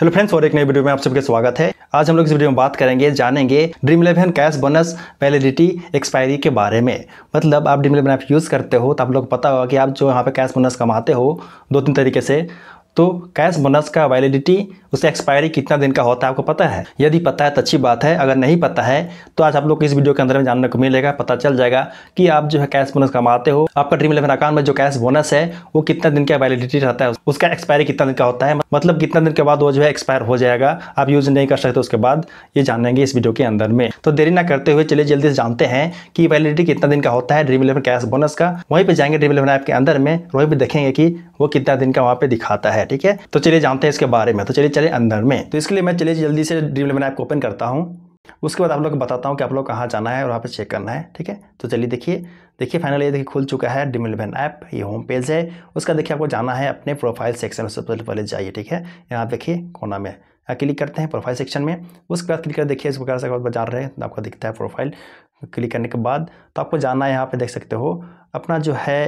hello friends और एक नई वीडियो में आप सबका स्वागत है आज हम लोग इस वीडियो में बात करेंगे जानेंगे dream eleven cash bonus validity expiry के बारे में मतलब आप ड्रीम इलेवन ऐप यूज़ करते हो तो आप लोग पता होगा कि आप जो यहाँ पे कैश बोनस कमाते हो दो तीन तरीके से तो कैश बोनस का वैलिडिटी उसका एक्सपायरी कितना दिन का होता है आपको पता है यदि पता है तो अच्छी बात है अगर नहीं पता है तो आज आप लोग इस वीडियो के अंदर में जानने को मिलेगा पता चल जाएगा कि आप जो है कैश बोनस कमाते हो आपका ड्रीम इलेवन अकाउंट में जो कैश बोनस है वो कितना दिन का वैलिडिटी रहता है उसका एक्सपायरी कितना दिन का होता है मतलब कितना दिन के बाद वो जो है एक्सपायर हो जाएगा आप यूज नहीं कर सकते उसके बाद ये जानेंगे इस वीडियो के अंदर में तो देरी ना करते हुए चलिए जल्दी से जानते हैं कि वैलिडिटी कितना दिन का होता है ड्रीम इलेवन कैश बोनस का वहीं पर जाएंगे ड्रीम इलेवन ऐप के अंदर में वहीं पर देखेंगे कि वो कितना दिन का वहाँ पे दिखाता है ठीक है तो चलिए जानते हैं इसके बारे में तो चलिए मेरे अंदर में तो इसके लिए मैं चलिए जल्दी से ड्रीम इलेवन ऐप को ओपन करता हूँ उसके बाद आप लोग को बताता हूँ कि आप लोग कहाँ जाना है और वहाँ पर चेक करना है ठीक है तो चलिए देखिए देखिए फाइनली ये देखिए खुल चुका है ड्रीम इलेवन ऐप ये होम पेज है उसका देखिए आपको जाना है अपने प्रोफाइल सेक्शन में सबसे पहले जाइए ठीक है यहाँ देखिए कोना में क्लिक करते हैं प्रोफाइल सेक्शन में उसके बाद क्लिक कर देखिए इस प्रकार से बाजार रहे हैं तो आपको दिखता है प्रोफाइल क्लिक करने के बाद तो आपको जाना है यहाँ पे देख सकते हो अपना जो है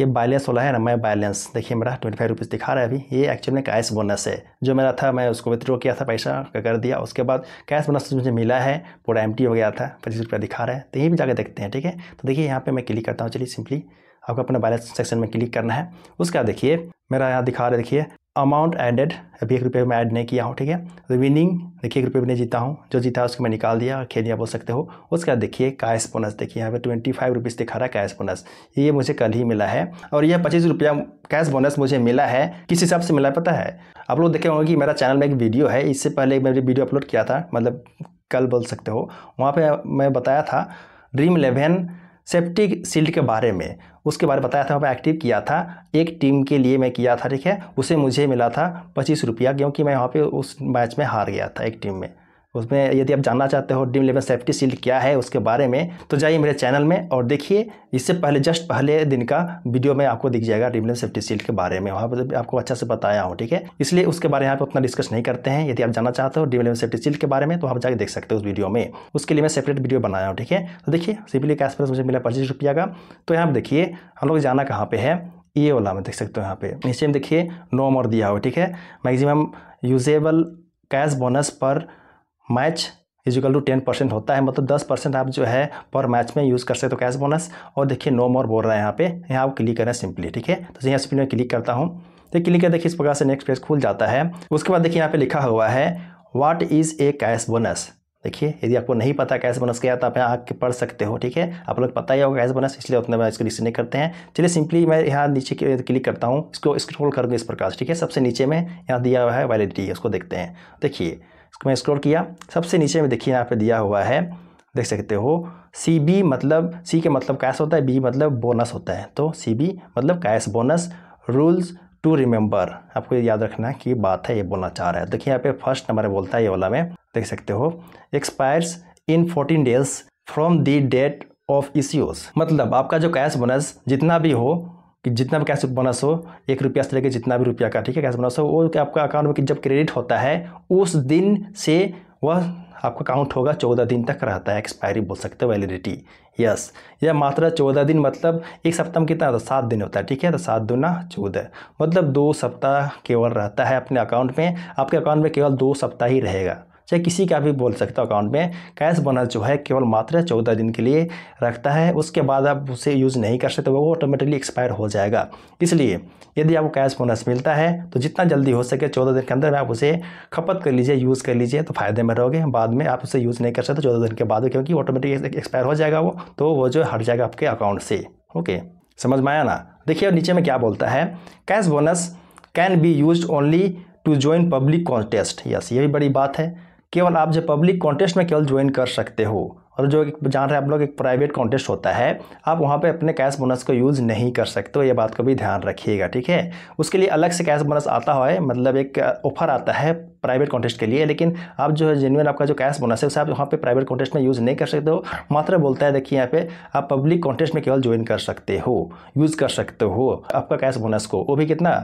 ये बैलेंस वाला है ना मैं बैलेंस देखिए मेरा ट्वेंटी फाइव रुपीज़ दिखा रहा है अभी ये एक्चुअली में कैश बोनस है जो मेरा था मैं उसको विथड्रॉ किया था पैसा कर दिया उसके बाद कैश बोनस मुझे मिला है पूरा एम हो गया था पच्चीस रुपया दिखा रहा है तो यहीं भी जाकर देखते हैं ठीक है तो देखिए यहाँ पर मैं क्लिक करता हूँ चलिए सिंपली आपको अपना बैलेंस सेक्शन में क्लिक करना है उसका देखिए मेरा यहाँ दिखा रहा है देखिए अमाउंट एडेड अभी एक रुपये मैं ऐड नहीं किया हूँ ठीक है विनिंग देखिए एक रुपये मैंने जीता हूँ जो जीता है उसको मैं निकाल दिया खेलिया बोल सकते हो उसके बाद देखिए कैश बोनस देखिए यहाँ पे ट्वेंटी फाइव रुपीज़ दिखा रहा है कैश बोनस ये मुझे कल ही मिला है और यह पच्चीस रुपया कैश बोनस मुझे मिला है किस हिसाब से मिला पता है आप लोग देखे होंगे कि मेरा चैनल में एक वीडियो है इससे पहले मैंने वीडियो अपलोड किया था मतलब कल बोल सकते हो वहाँ पर मैं बताया था ड्रीम इलेवन सेफ्टी सील्ड के बारे में उसके बारे में बताया था मैं एक्टिव किया था एक टीम के लिए मैं किया था ठीक है उसे मुझे मिला था पच्चीस रुपया क्योंकि मैं वहाँ पे उस मैच में हार गया था एक टीम में उसमें यदि आप जानना चाहते हो ड्रीम इलेवन सेफ्टी सील्ड क्या है उसके बारे में तो जाइए मेरे चैनल में और देखिए इससे पहले जस्ट पहले दिन का वीडियो में आपको दिख जाएगा ड्रीम इलेवन सेफ्टी सील्ड के बारे में वहाँ पर आपको अच्छा से बताया हूँ ठीक है इसलिए उसके बारे में आप अपना उतना डिस्कस नहीं करते हैं यदि आप जानना चाहते हो ड्रीम इलेवन सेफ्टी सील्ड के बारे में तो आप जाकर देख सकते हो उस वीडियो में उसके लिए मैं सेपरेट वीडियो बनाया हूँ ठीक है तो देखिए सिंपली कैश प्राइस मुझे मिला पच्चीस रुपया का तो यहाँ पर देखिए हम लोग जाना कहाँ पर है ये वाला में देख सकते हो यहाँ पे नीचे में देखिए नो मोर दिया हुआ ठीक है मैक्सिमम यूजेबल कैश बोनस पर match equal to ten percent होता है मतलब दस परसेंट आप जो है पर मैच में यूज़ कर सकते हो कैश बोनस और देखिए नो मोर बोल रहा है यहाँ पे यहाँ आप क्लिक करें सिंपली ठीक है तो यहाँ सिंपली में क्लिक करता हूँ तो क्लिक कर देखिए इस प्रकार से नेक्स्ट पेज खुल जाता है उसके बाद देखिए यहाँ पे लिखा हुआ है what is a cash bonus देखिए यदि आपको नहीं पता कैश बोनस क्या तो आप यहाँ आके पढ़ सकते हो ठीक है आप लोग पता ही होगा कैश बोनस इसलिए उतना मैं इसको डिस्कस नहीं करते हैं चलिए सिंपली मैं यहाँ नीचे क्लिक करता हूँ इसको स्क्रॉल कर दूँ इस प्रकार से ठीक है सबसे नीचे में यहाँ दिया हुआ है वैलिडिटी उसको देखते हैं देखिए उसको मैं स्क्रॉल किया सबसे नीचे में देखिए यहाँ पे दिया हुआ है देख सकते हो सी बी मतलब सी के मतलब कैश होता है बी मतलब बोनस होता है तो सी बी मतलब cash bonus rules to remember आपको याद रखना कि बात है ये बोलना चाह रहा है देखिए यहाँ पे फर्स्ट नंबर बोलता है ये वाला में देख सकते हो expires in fourteen days from the date of issues मतलब आपका जो कैश बोनस जितना भी हो कि जितना भी कैश बोनस हो एक रुपया से लेकर जितना भी रुपया का ठीक है कैश बोनस हो वो आपका अकाउंट में जब क्रेडिट होता है उस दिन से वह आपका अकाउंट होगा चौदह दिन तक रहता है एक्सपायरी बोल सकते हो वैलिडिटी यस यह मात्रा चौदह दिन मतलब एक सप्ताह में कितना होता सात दिन होता है ठीक है तो सात दुना चौदह मतलब दो सप्ताह केवल रहता है अपने अकाउंट में आपके अकाउंट में केवल दो सप्ताह ही रहेगा चाहे किसी का भी बोल सकता हो अकाउंट में कैश बोनस जो है केवल मात्र चौदह दिन के लिए रखता है उसके बाद आप उसे यूज़ नहीं कर सकते वो ऑटोमेटिकली एक्सपायर हो जाएगा इसलिए यदि आपको कैश बोनस मिलता है तो जितना जल्दी हो सके चौदह दिन के अंदर आप उसे खपत कर लीजिए यूज़ कर लीजिए तो फ़ायदे में रहोगे बाद में आप उसे यूज़ नहीं कर सकते चौदह दिन के बाद क्योंकि ऑटोमेटिक एक्सपायर हो जाएगा वो तो वो जो हट जाएगा आपके अकाउंट से ओके समझ में आया ना देखिए नीचे में क्या बोलता है cash bonus can be use only to join public contest yes ये भी बड़ी बात है केवल आप जो पब्लिक कॉन्टेस्ट में केवल ज्वाइन कर सकते हो और जो जान रहे आप लोग एक प्राइवेट कॉन्टेस्ट होता है आप वहाँ पे अपने कैश बोनस को यूज़ नहीं कर सकते हो ये बात को भी ध्यान रखिएगा ठीक है उसके लिए अलग से कैश बोनस आता है मतलब एक ऑफर आता है प्राइवेट कॉन्टेस्ट के लिए लेकिन आप जो है जेनुअन आपका जो कैश बोनस है उसे आप वहाँ पे प्राइवेट कॉन्टेस्ट में यूज़ नहीं कर सकते हो मात्र बोलता है देखिए यहाँ पे आप पब्लिक कॉन्टेस्ट में केवल ज्वाइन कर सकते हो यूज़ कर सकते हो आपका कैश बोनस को वो भी कितना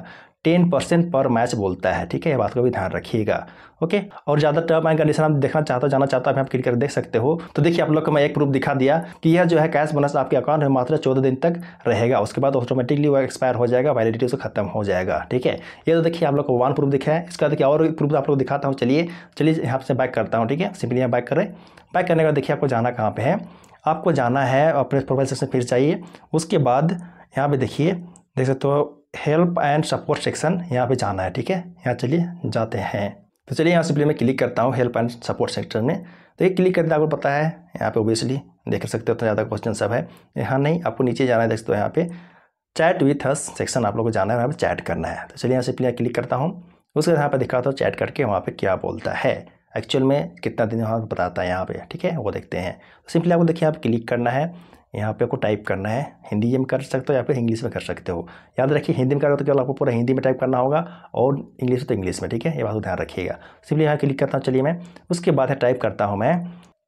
टेन परसेंट पर मैच बोलता है ठीक है ये बात को भी ध्यान रखिएगा ओके और ज़्यादा टर्म एंड कंडीशन आप देखना चाहते हो जाना चाहता हो आप क्लिक कर देख सकते हो तो देखिए आप लोग को मैं एक प्रूफ दिखा दिया कि यह जो है कैश बोनस आपके अकाउंट में मात्र चौदह दिन तक रहेगा उसके बाद ऑटोमेटिकली वो एक्सपायर हो जाएगा वैलिडिटी उसको खत्म हो जाएगा ठीक है ये तो देखिए आप लोग को वन प्रूफ दिखा है इसका देखिए और प्रूफ आप लोग दिखाता हूँ चलिए चलिए यहाँ से बैक करता हूँ ठीक है सिंपली यहाँ बैक करें बैक करने के बाद देखिए आपको जाना कहाँ पर है आपको जाना है अपने प्रोफाइल से फिर चाहिए उसके बाद यहाँ पर देखिए देख सकते हो हेल्प एंड सपोर्ट सेक्शन यहाँ पे जाना है ठीक है यहाँ चलिए जाते हैं तो चलिए यहाँ सिंपली मैं क्लिक करता हूँ हेल्प एंड सपोर्ट सेक्शन में तो ये क्लिक करना आपको पता है यहाँ पे ओबियसली देख सकते हो तो ज़्यादा क्वेश्चन सब है यहाँ नहीं आपको नीचे जाना है देख सकते हो यहाँ पे चैट विथ हस सेक्शन आप लोग को जाना है वहाँ पर चैट करना है तो चलिए यहाँ सिंपली क्लिक करता हूँ उसके यहाँ पर दिखाता हूँ चैट करके वहाँ पर क्या बोलता है एक्चुअल में कितना दिन वहाँ बताता है यहाँ पर ठीक है वो देखते हैं तो सिंपली आपको देखिए यहाँ क्लिक करना है यहाँ पे आपको टाइप करना है हिंदी में कर सकते हो या फिर इंग्लिश में कर सकते हो याद रखिए हिंदी में हो तो केवल आपको पूरा हिंदी में टाइप करना होगा और इंग्लिश तो इंग्लिश में ठीक है ये बात ध्यान रखिएगा सिंपली यहाँ क्लिक करता हूँ चलिए मैं उसके बाद है टाइप करता हूँ मैं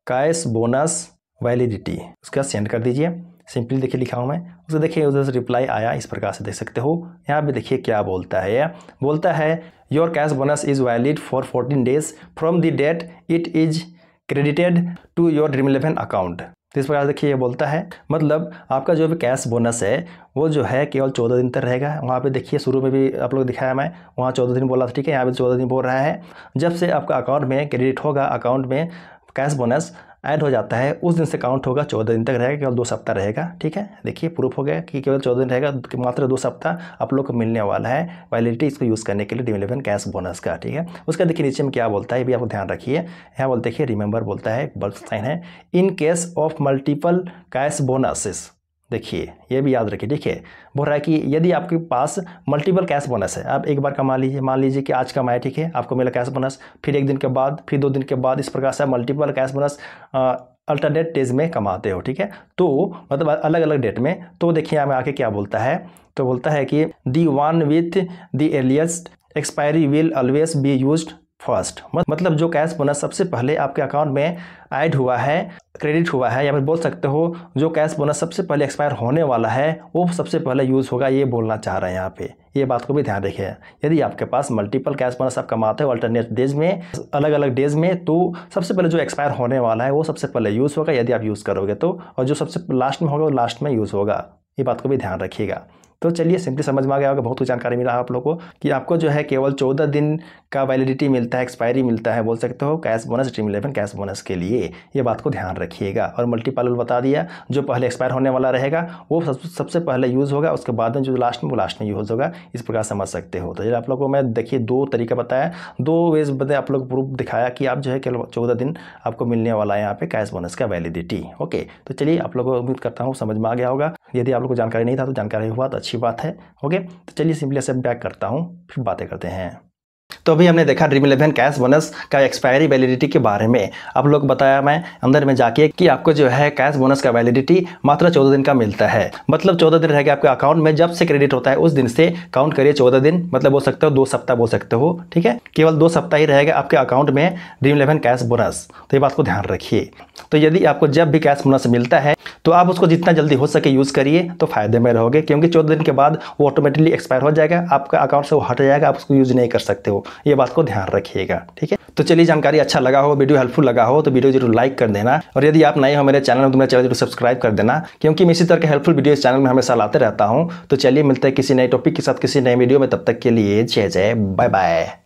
कैश बोनस वैलिडिटी उसका सेंड कर दीजिए सिंपली देखिए लिखा हूँ मैं उसे देखिए उधर से रिप्लाई आया इस प्रकार से देख सकते हो यहाँ पे देखिए क्या बोलता है बोलता है your cash bonus is valid for fourteen days from the date it is credited to your dream eleven account तो इस प्रकार देखिए ये बोलता है मतलब आपका जो भी कैश बोनस है वो जो है केवल चौदह दिन तक रहेगा वहाँ पे देखिए शुरू में भी आप लोग दिखाया मैं वहाँ चौदह दिन बोला था ठीक है यहाँ पे चौदह दिन बोल रहा है जब से आपका अकाउंट में क्रेडिट होगा अकाउंट में कैश बोनस ऐड हो जाता है उस दिन से काउंट होगा चौदह दिन तक रहेगा केवल दो सप्ताह रहेगा ठीक है देखिए प्रूफ हो गया कि केवल चौदह दिन रहेगा तो मात्र दो सप्ताह आप लोग को मिलने वाला है वैलिडिटी इसको यूज़ करने के लिए डी इलेवन कैश बोनस का ठीक है उसका देखिए नीचे में क्या बोलता है ये भी आपको ध्यान रखिए यहाँ बोलते देखिए रिमेंबर बोलता है बल्क साइन है in case of multiple cash bonuses देखिए ये भी याद रखिए देखिए बोल रहा है कि यदि आपके पास मल्टीपल कैश बोनस है आप एक बार कमा लीजिए मान लीजिए कि आज कमाए ठीक है आपको मिला कैश बोनस फिर एक दिन के बाद फिर दो दिन के बाद इस प्रकार से multiple cash bonus alternate days में कमाते हो ठीक है तो मतलब अलग अलग डेट में तो देखिए हमें आके क्या बोलता है तो बोलता है कि the one with the earliest expiry will always be use first मतलब जो कैश बोनस सबसे पहले आपके अकाउंट में ऐड हुआ है क्रेडिट हुआ है या फिर बोल सकते हो जो कैश बोनस सबसे पहले एक्सपायर होने वाला है वो सबसे पहले यूज़ होगा ये बोलना चाह रहे हैं यहाँ पे ये बात को भी ध्यान रखें यदि आपके पास मल्टीपल कैश बोनस आप कमाते हो अल्टरनेट डेज में अलग अलग डेज में तो सबसे पहले जो एक्सपायर होने वाला है वो सबसे पहले यूज़ होगा यदि आप यूज़ करोगे तो और जो सबसे लास्ट में होगा वो लास्ट में यूज़ होगा ये बात को भी ध्यान रखिएगा तो चलिए सिंपली समझ में आ गया होगा बहुत कुछ जानकारी मिला आप लोगों को कि आपको जो है केवल चौदह दिन का वैलिडिटी मिलता है एक्सपायरी मिलता है बोल सकते हो cash bonus dream eleven cash bonus के लिए ये बात को ध्यान रखिएगा और मल्टीपल बता दिया जो पहले एक्सपायर होने वाला रहेगा वो सब, सबसे पहले यूज़ होगा उसके बाद में जो लास्ट में वो लास्ट में यूज़ होगा इस प्रकार समझ सकते हो तो ये आप लोगों को मैं देखिए दो तरीका बताया दो वेज बताए आप लोग प्रूफ दिखाया कि आप जो है केवल चौदह दिन आपको मिलने वाला है यहाँ पे कैश बोनस का वैलिडिटी ओके तो चलिए आप लोगों को उम्मीद करता हूँ समझ में आ गया होगा यदि आप लोग को जानकारी नहीं था तो जानकारी हुआ तो अच्छी अच्छी बात है ओके तो चलिए सिंपली से बैक करता हूँ फिर बातें करते हैं तो अभी हमने देखा ड्रीम इलेवन कैश बोनस का एक्सपायरी वैलिडिटी के बारे में आप लोग बताया मैं अंदर में जाके कि आपको जो है कैश बोनस का वैलिडिटी मात्र चौदह दिन का मिलता है मतलब चौदह दिन रहेगा आपके अकाउंट में जब से क्रेडिट होता है उस दिन से काउंट करिए चौदह दिन मतलब हो सकते हो दो सप्ताह बोल सकते हो ठीक है केवल दो सप्ताह ही रहेगा आपके अकाउंट में ड्रीम इलेवन कैश बोनस तो ये बात को ध्यान रखिए तो यदि आपको जब भी कैश बोनस मिलता है तो आप उसको जितना जल्दी हो सके यूज़ करिए तो फायदे में रहोगे क्योंकि चौदह दिन के बाद वो ऑटोमेटिकली एक्सपायर हो जाएगा आपका अकाउंट से वो हट जाएगा आप उसको यूज़ नहीं कर सकते हो ये बात को ध्यान रखिएगा ठीक है तो चलिए जानकारी अच्छा लगा हो वीडियो हेल्पफुल लगा हो तो वीडियो जरूर लाइक कर देना और यदि आप नए हो मेरे चैनल में तो मेरे चैनल जरूर सब्सक्राइब कर देना क्योंकि मैं इसी तरह के हेल्पफुल वीडियो चैनल में हमेशा लाते रहता हूँ तो चलिए मिलते हैं किसी नए टॉपिक के साथ किसी नए वीडियो में तब तक के लिए जय जय बाय बाय